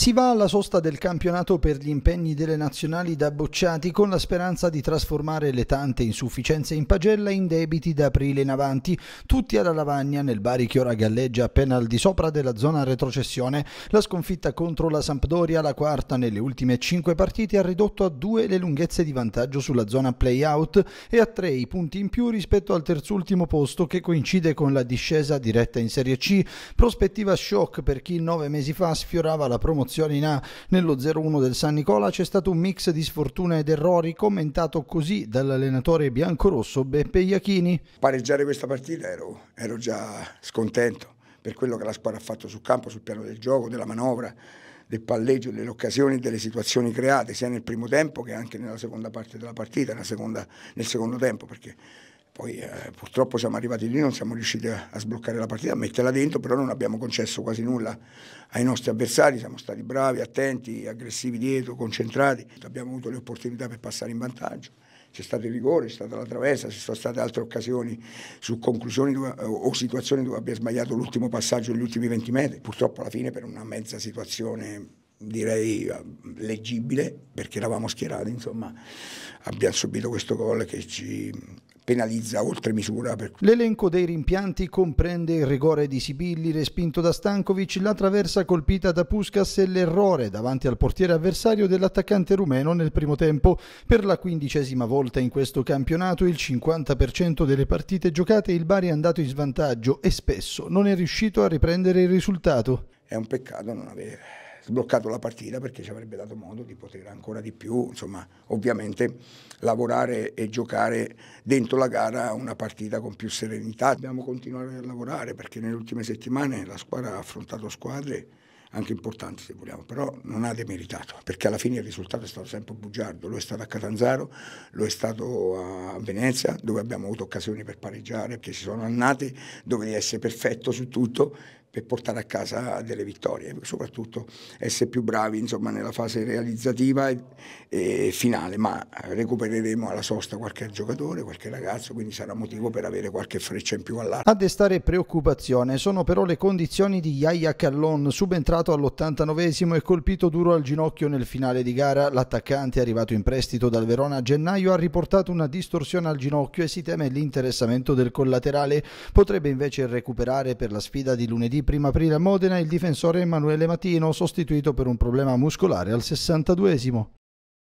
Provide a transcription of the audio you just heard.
Si va alla sosta del campionato per gli impegni delle nazionali da bocciati con la speranza di trasformare le tante insufficienze in pagella in debiti da aprile in avanti, tutti alla lavagna nel Bari che ora galleggia appena al di sopra della zona retrocessione. La sconfitta contro la Sampdoria, la quarta nelle ultime cinque partite, ha ridotto a due le lunghezze di vantaggio sulla zona play-out e a tre i punti in più rispetto al terzultimo posto che coincide con la discesa diretta in Serie C, prospettiva shock per chi nove mesi fa sfiorava la promozione emozioni in A. Nello 0-1 del San Nicola c'è stato un mix di sfortuna ed errori commentato così dall'allenatore biancorosso Beppe Iachini. Pareggiare questa partita ero, ero già scontento per quello che la squadra ha fatto sul campo, sul piano del gioco, della manovra, del palleggio, delle occasioni, delle situazioni create, sia nel primo tempo che anche nella seconda parte della partita, seconda, nel secondo tempo, perché poi eh, purtroppo siamo arrivati lì, non siamo riusciti a, a, sbloccare la partita, a metterla dentro, però non abbiamo concesso quasi nulla ai nostri avversari, siamo stati bravi, attenti, aggressivi dietro, concentrati, abbiamo avuto le opportunità per passare in vantaggio. C'è stato il rigore, c'è stata la traversa, ci sono state altre occasioni su conclusioni dove, eh, o situazioni dove abbia sbagliato l'ultimo passaggio negli ultimi 20 metri. Purtroppo alla fine per una mezza situazione direi eh, leggibile perché eravamo schierati, insomma, abbiamo subito questo gol che ci penalizza oltre misura. L'elenco dei rimpianti comprende il rigore di Sibilli respinto da Stankovic, la traversa colpita da Puskas e l'errore davanti al portiere avversario dell'attaccante rumeno nel primo tempo. Per la quindicesima volta in questo campionato il 50% delle partite giocate il Bari è andato in svantaggio e spesso non è riuscito a riprendere il risultato. È un peccato non avere sbloccato la partita perché ci avrebbe dato modo di poter ancora di più, insomma, ovviamente lavorare e giocare dentro la gara una partita con più serenità. Dobbiamo continuare a lavorare perché nelle ultime settimane la squadra ha affrontato squadre anche importanti se vogliamo, però non ha demeritato, perché alla fine il risultato è stato sempre bugiardo, lo è stato a Catanzaro, lo è stato a Venezia, dove abbiamo avuto occasioni per pareggiare, perché si sono annate, dovevi essere perfetto su tutto per portare a casa delle vittorie, soprattutto essere più bravi insomma, nella fase realizzativa e, e, finale, ma recupereremo alla sosta qualche giocatore, qualche ragazzo, quindi sarà motivo per avere qualche freccia in più all'arco. A destare preoccupazione sono però le condizioni di Yaya Callon, subentrato all'89esimo e colpito duro al ginocchio nel finale di gara. L'attaccante arrivato in prestito dal Verona a gennaio ha riportato una distorsione al ginocchio e si teme l'interessamento del collaterale. Potrebbe invece recuperare per la sfida di lunedì Lunedì 1 aprile a Modena il difensore Emanuele Matino sostituito per un problema muscolare al 62esimo.